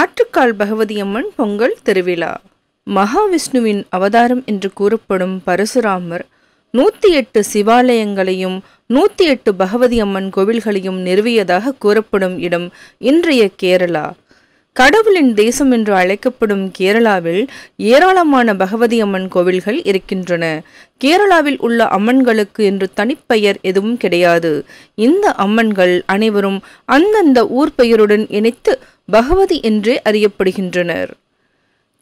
ஆற்றுக்கால் பகவதியம்மன் பொங்கல் திருவிழா மகாவிஷ்ணுவின் அவதாரம் என்று கூறப்படும் பரசுராமர் நூற்றி எட்டு சிவாலயங்களையும் நூற்றி எட்டு பகவதி அம்மன் கோவில்களையும் நிறுவியதாக கூறப்படும் இடம் இன்றைய கேரளா கடவுளின் தேசம் என்று அழைக்கப்படும் கேரளாவில் ஏராளமான பகவதி அம்மன் கோவில்கள் இருக்கின்றன கேரளாவில் உள்ள அம்மன்களுக்கு என்று தனிப்பெயர் எதுவும் கிடையாது இந்த அம்மன்கள் அனைவரும் அந்தந்த ஊர் பெயருடன் இணைத்து பகவதி என்றே அறியப்படுகின்றனர்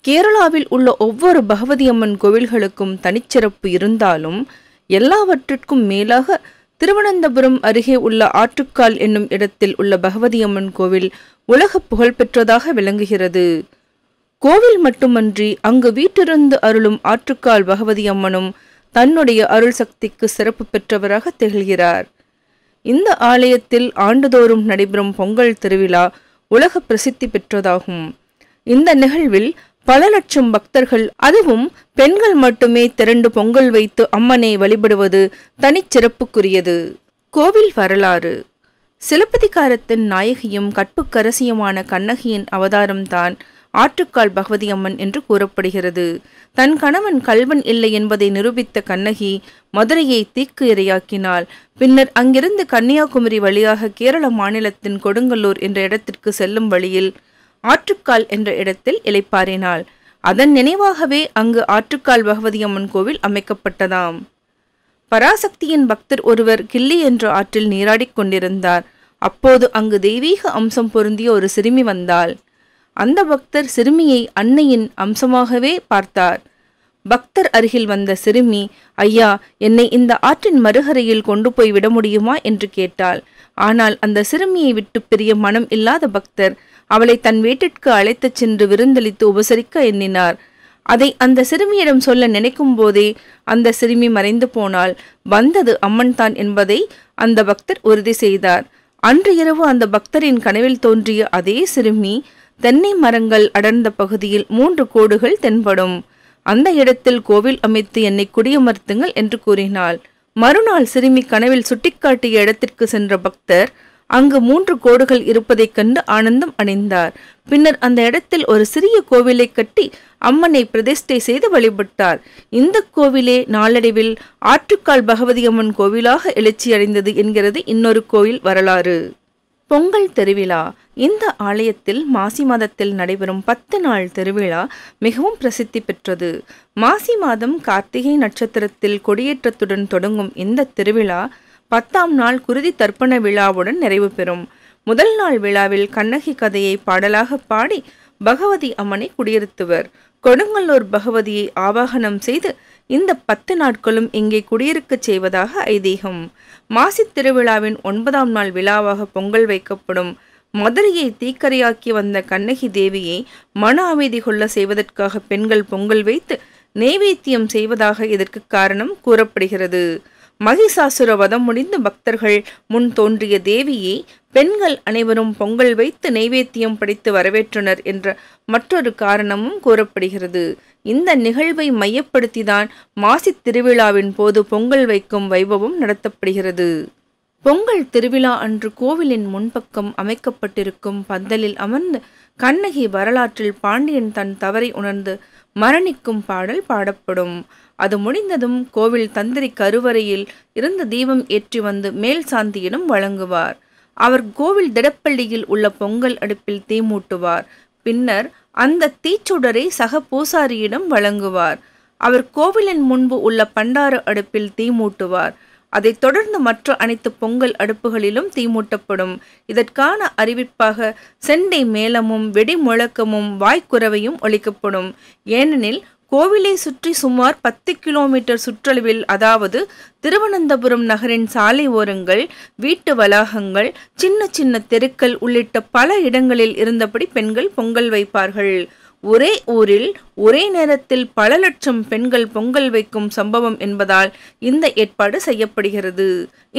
கேரளாவில் உள்ள ஒவ்வொரு பகவதி அம்மன் கோவில்களுக்கும் தனிச்சிறப்பு இருந்தாலும் எல்லாவற்றிற்கும் மேலாக திருவனந்தபுரம் அருகே உள்ள ஆற்றுக்கால் என்னும் இடத்தில் உள்ள பகவதி அம்மன் கோவில் உலக புகழ்பெற்றதாக விளங்குகிறது கோவில் மட்டுமன்றி அங்கு வீட்டிருந்து அருளும் ஆற்றுக்கால் பகவதி அம்மனும் தன்னுடைய அருள் சக்திக்கு சிறப்பு பெற்றவராக திகழ்கிறார் இந்த ஆலயத்தில் ஆண்டுதோறும் நடைபெறும் பொங்கல் திருவிழா உலக பிரசித்தி பெற்றதாகும் இந்த நிகழ்வில் பல லட்சம் பக்தர்கள் அதுவும் பெண்கள் மட்டுமே திரண்டு பொங்கல் வைத்து அம்மனை வழிபடுவது தனிச்சிறப்புக்குரியது கோவில் வரலாறு சிலப்பதிகாரத்தின் நாயகியும் கற்புக்கரசியுமான கண்ணகியின் அவதாரம்தான் ஆற்றுக்கால் பகவதி அம்மன் என்று கூறப்படுகிறது தன் கணவன் கல்வன் இல்லை என்பதை நிரூபித்த கண்ணகி மதுரையை தீக்கு இரையாக்கினாள் பின்னர் அங்கிருந்து கன்னியாகுமரி வழியாக கேரள மாநிலத்தின் கொடுங்கல்லூர் என்ற இடத்திற்கு செல்லும் வழியில் ஆற்றுக்கால் என்ற இடத்தில் இலைப்பாறினாள் அதன் நினைவாகவே அங்கு ஆற்றுக்கால் பகவதி அம்மன் கோவில் அமைக்கப்பட்டதாம் பராசக்தியின் பக்தர் ஒருவர் கில்லி என்ற ஆற்றில் நீராடிக் கொண்டிருந்தார் அப்போது அங்கு தெய்வீக அம்சம் பொருந்திய ஒரு சிறுமி வந்தாள் அந்த பக்தர் சிறுமியை அன்னையின் அம்சமாகவே பார்த்தார் பக்தர் அருகில் வந்த சிறுமி ஐயா என்னை இந்த ஆற்றின் மறுகரையில் கொண்டு போய் விட முடியுமா என்று கேட்டாள் ஆனால் அந்த சிறுமியை விட்டு பெரிய மனம் இல்லாத பக்தர் அவளை தன் வீட்டிற்கு அழைத்துச் சென்று விருந்தளித்து உபசரிக்க எண்ணினார் அதை அந்த சிறுமியிடம் சொல்ல நினைக்கும் போதே அந்த சிறுமி மறைந்து போனால் வந்தது அம்மன் தான் என்பதை அந்த பக்தர் உறுதி செய்தார் அன்று இரவு அந்த பக்தரின் கனவில் தோன்றிய அதே சிறுமி தென்னை மரங்கள் அடர்ந்த பகுதியில் மூன்று கோடுகள் தென்படும் அந்த இடத்தில் கோவில் அமைத்து என்னை குடியமர்த்துங்கள் என்று கூறினாள் மறுநாள் சிறுமி கனவில் சுட்டிக்காட்டிய இடத்திற்கு சென்ற பக்தர் அங்கு மூன்று கோடுகள் இருப்பதைக் கண்டு ஆனந்தம் அடைந்தார் பின்னர் அந்த இடத்தில் ஒரு சிறிய கோவிலை கட்டி அம்மனை பிரதிஷ்டை செய்து வழிபட்டார் இந்த கோவிலே நாளடைவில் ஆற்றுக்கால் பகவதி அம்மன் கோவிலாக எழுச்சி அடைந்தது என்கிறது இன்னொரு கோயில் வரலாறு பொங்கல் திருவிழா இந்த ஆலயத்தில் மாசி மாதத்தில் நடைபெறும் பத்து நாள் திருவிழா மிகவும் பிரசித்தி பெற்றது மாசி மாதம் கார்த்திகை நட்சத்திரத்தில் கொடியேற்றத்துடன் தொடங்கும் இந்த திருவிழா பத்தாம் நாள் குருதி தர்ப்பண விழாவுடன் நிறைவு பெறும் முதல் நாள் விழாவில் கண்ணகி கதையை பாடலாக பாடி பகவதி அம்மனை குடியிருத்துவர் கொடுங்கல்லூர் பகவதியை ஆவாகனம் செய்து இந்த பத்து நாட்களும் இங்கே குடியிருக்கச் செய்வதாக ஐதீகம் மாசித் திருவிழாவின் ஒன்பதாம் நாள் விழாவாக பொங்கல் வைக்கப்படும் மதுரையை தீக்கரையாக்கி வந்த கண்ணகி தேவியை மன அமைதி கொள்ள செய்வதற்காக பெண்கள் பொங்கல் வைத்து நெய்வேத்தியம் செய்வதாக இதற்கு காரணம் கூறப்படுகிறது மகிஷாசுரவதம் முடிந்த முடிந்து பக்தர்கள் முன் தோன்றிய தேவியை பெண்கள் அனைவரும் பொங்கல் வைத்து நைவேத்தியம் படைத்து வரவேற்றனர் என்ற மற்றொரு காரணமும் கூறப்படுகிறது இந்த நிகழ்வை மையப்படுத்திதான் மாசித் திருவிழாவின் போது பொங்கல் வைக்கும் வைபவம் நடத்தப்படுகிறது பொங்கல் திருவிழா அன்று கோவிலின் முன்பக்கம் அமைக்கப்பட்டிருக்கும் பந்தலில் அமர்ந்து கண்ணகி வரலாற்றில் பாண்டியன் தன் தவறை உணர்ந்து மரணிக்கும் பாடல் பாடப்படும் அது முடிந்ததும் கோவில் தந்திரி கருவறையில் இருந்த தீபம் ஏற்றி வந்து மேல் சாந்தியிடம் வழங்குவார் அவர் கோவில் திடப்பள்ளியில் உள்ள பொங்கல் அடுப்பில் தீ மூட்டுவார் பின்னர் அந்த தீச்சுடரை சக பூசாரியிடம் வழங்குவார் அவர் கோவிலின் முன்பு உள்ள பண்டார அடுப்பில் தீ மூட்டுவார் அதைத் தொடர்ந்து மற்ற அனைத்து பொங்கல் அடுப்புகளிலும் தீமூட்டப்படும் இதற்கான அறிவிப்பாக செண்டை மேளமும் வெடி முழக்கமும் வாய்க்குறவையும் ஒழிக்கப்படும் ஏனெனில் கோவிலை சுற்றி சுமார் பத்து கிலோமீட்டர் சுற்றளவில் அதாவது திருவனந்தபுரம் நகரின் சாலை ஓரங்கள் வீட்டு வளாகங்கள் சின்ன சின்ன தெருக்கள் உள்ளிட்ட பல இடங்களில் இருந்தபடி பெண்கள் பொங்கல் வைப்பார்கள் ஒரே ஊரில் ஒரே நேரத்தில் பல லட்சம் பெண்கள் பொங்கல் வைக்கும் சம்பவம் என்பதால் இந்த ஏற்பாடு செய்யப்படுகிறது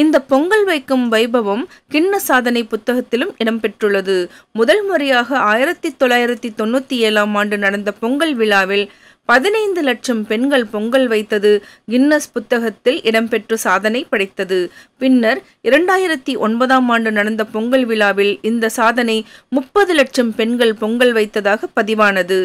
இந்த பொங்கல் வைக்கும் வைபவம் கிண்ண சாதனை புத்தகத்திலும் இடம்பெற்றுள்ளது முதல் முறையாக ஆயிரத்தி தொள்ளாயிரத்தி தொண்ணூற்றி ஏழாம் ஆண்டு நடந்த பொங்கல் விழாவில் பதினைந்து லட்சம் பெண்கள் பொங்கல் வைத்தது கின்னஸ் புத்தகத்தில் இடம்பெற்று சாதனை படைத்தது பின்னர் இரண்டாயிரத்தி ஒன்பதாம் ஆண்டு நடந்த பொங்கல் விழாவில் இந்த சாதனை முப்பது லட்சம் பெண்கள் பொங்கல் வைத்ததாக பதிவானது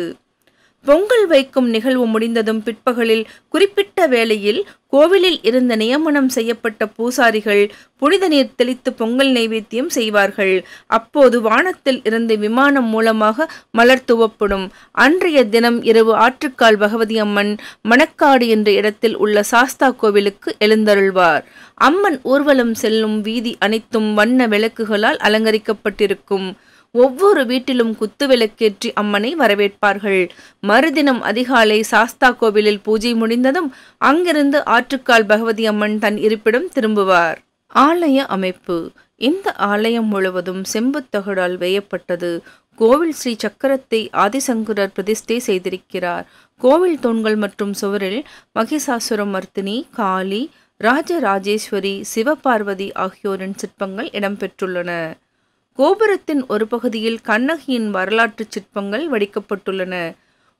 பொங்கல் வைக்கும் நிகழ்வு முடிந்ததும் பிற்பகலில் குறிப்பிட்ட வேளையில் கோவிலில் இருந்த நியமனம் செய்யப்பட்ட பூசாரிகள் புனித நீர் தெளித்து பொங்கல் நைவேத்தியம் செய்வார்கள் அப்போது வானத்தில் இருந்து விமானம் மூலமாக மலர் துவப்படும் அன்றைய தினம் இரவு ஆற்றுக்கால் பகவதி அம்மன் மணக்காடு என்ற இடத்தில் உள்ள சாஸ்தா கோவிலுக்கு எழுந்தருள்வார் அம்மன் ஊர்வலம் செல்லும் வீதி அனைத்தும் வண்ண விளக்குகளால் அலங்கரிக்கப்பட்டிருக்கும் ஒவ்வொரு வீட்டிலும் குத்துவிளக்கேற்றி அம்மனை வரவேற்பார்கள் மறுதினம் அதிகாலை சாஸ்தா கோவிலில் பூஜை முடிந்ததும் அங்கிருந்து ஆற்றுக்கால் பகவதி அம்மன் தன் இருப்பிடம் திரும்புவார் ஆலய அமைப்பு இந்த ஆலயம் முழுவதும் செம்புத்தகடால் வேயப்பட்டது கோவில் ஸ்ரீ சக்கரத்தை ஆதிசங்கரர் பிரதிஷ்டை செய்திருக்கிறார் கோவில் தூண்கள் மற்றும் சுவரில் மகிஷாசுரம் மர்த்தினி காளி ராஜராஜேஸ்வரி சிவபார்வதி ஆகியோரின் சிற்பங்கள் இடம்பெற்றுள்ளன கோபுரத்தின் ஒரு பகுதியில் கண்ணகியின் வரலாற்று சிற்பங்கள் வடிக்கப்பட்டுள்ளன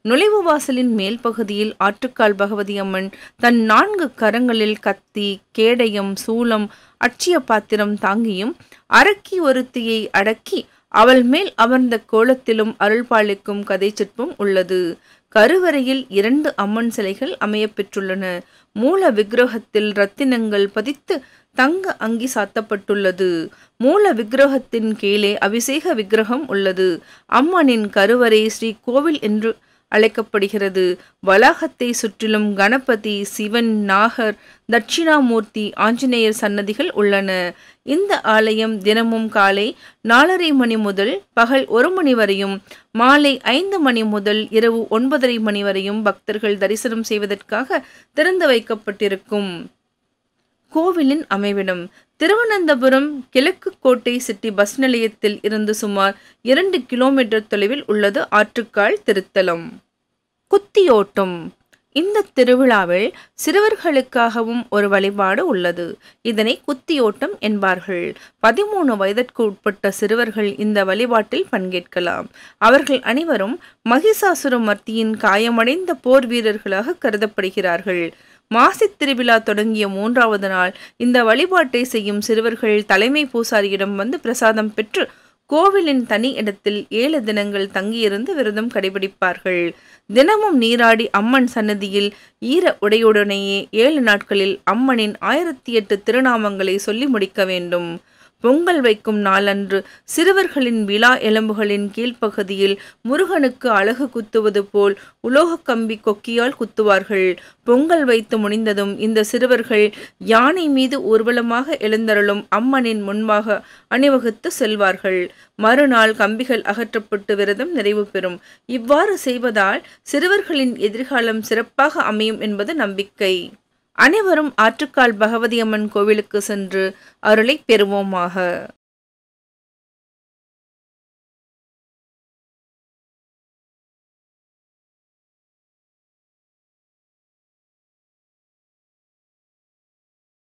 நுழைவு வாசலின் மேல் பகுதியில் ஆற்றுக்கால் பகவதி அம்மன் தன் நான்கு கரங்களில் கத்தி கேடயம் சூலம் அட்சிய பாத்திரம் தாங்கியும் அரக்கி ஒருத்தியை அடக்கி அவள் மேல் அமர்ந்த கோலத்திலும் அருள்பாளிக்கும் கதை சிற்பம் உள்ளது கருவறையில் இரண்டு அம்மன் சிலைகள் அமையப்பெற்றுள்ளன மூல விக்கிரகத்தில் ரத்தினங்கள் பதித்து தங்க அங்கி சாத்தப்பட்டுள்ளது மூல விக்கிரகத்தின் கீழே அபிஷேக விக்கிரகம் உள்ளது அம்மனின் கருவறை ஸ்ரீ கோவில் என்று அழைக்கப்படுகிறது வளாகத்தை சுற்றிலும் கணபதி சிவன் நாகர் தட்சிணாமூர்த்தி ஆஞ்சநேயர் சன்னதிகள் உள்ளன இந்த ஆலயம் தினமும் காலை நாலரை மணி முதல் பகல் ஒரு மணி வரையும் மாலை ஐந்து மணி முதல் இரவு ஒன்பதரை மணி வரையும் பக்தர்கள் தரிசனம் செய்வதற்காக திறந்து வைக்கப்பட்டிருக்கும் கோவிலின் அமைவிடம் திருவனந்தபுரம் கிழக்கு கோட்டை சிட்டி பஸ் நிலையத்தில் இருந்து சுமார் இரண்டு கிலோமீட்டர் தொலைவில் உள்ளது ஆற்றுக்கால் திருத்தலம் குத்தியோட்டம் இந்த திருவிழாவில் சிறுவர்களுக்காகவும் ஒரு வழிபாடு உள்ளது இதனை குத்தியோட்டம் என்பார்கள் பதிமூணு வயதிற்கு உட்பட்ட சிறுவர்கள் இந்த வழிபாட்டில் பங்கேற்கலாம் அவர்கள் அனைவரும் மகிஷாசுர மர்த்தியின் காயமடைந்த போர் வீரர்களாக கருதப்படுகிறார்கள் மாசித் திருவிழா தொடங்கிய மூன்றாவது நாள் இந்த வழிபாட்டை செய்யும் சிறுவர்கள் தலைமை பூசாரியிடம் வந்து பிரசாதம் பெற்று கோவிலின் தனி இடத்தில் ஏழு தினங்கள் தங்கியிருந்து விரதம் கடைபிடிப்பார்கள் தினமும் நீராடி அம்மன் சன்னதியில் ஈர உடையுடனேயே ஏழு நாட்களில் அம்மனின் ஆயிரத்தி எட்டு திருநாமங்களை சொல்லி முடிக்க வேண்டும் பொங்கல் வைக்கும் நாளன்று சிறுவர்களின் விழா எலும்புகளின் கீழ்ப்பகுதியில் முருகனுக்கு அழகு குத்துவது போல் உலோக கம்பி கொக்கியால் குத்துவார்கள் பொங்கல் வைத்து முடிந்ததும் இந்த சிறுவர்கள் யானை மீது ஊர்வலமாக எழுந்தருளும் அம்மனின் முன்பாக அணிவகுத்து செல்வார்கள் மறுநாள் கம்பிகள் அகற்றப்பட்டு விரதம் நிறைவு பெறும் இவ்வாறு செய்வதால் சிறுவர்களின் எதிர்காலம் சிறப்பாக அமையும் என்பது நம்பிக்கை அனைவரும் ஆற்றுக்கால் பகவதியம்மன் கோவிலுக்கு சென்று அருளை பெறுவோமாக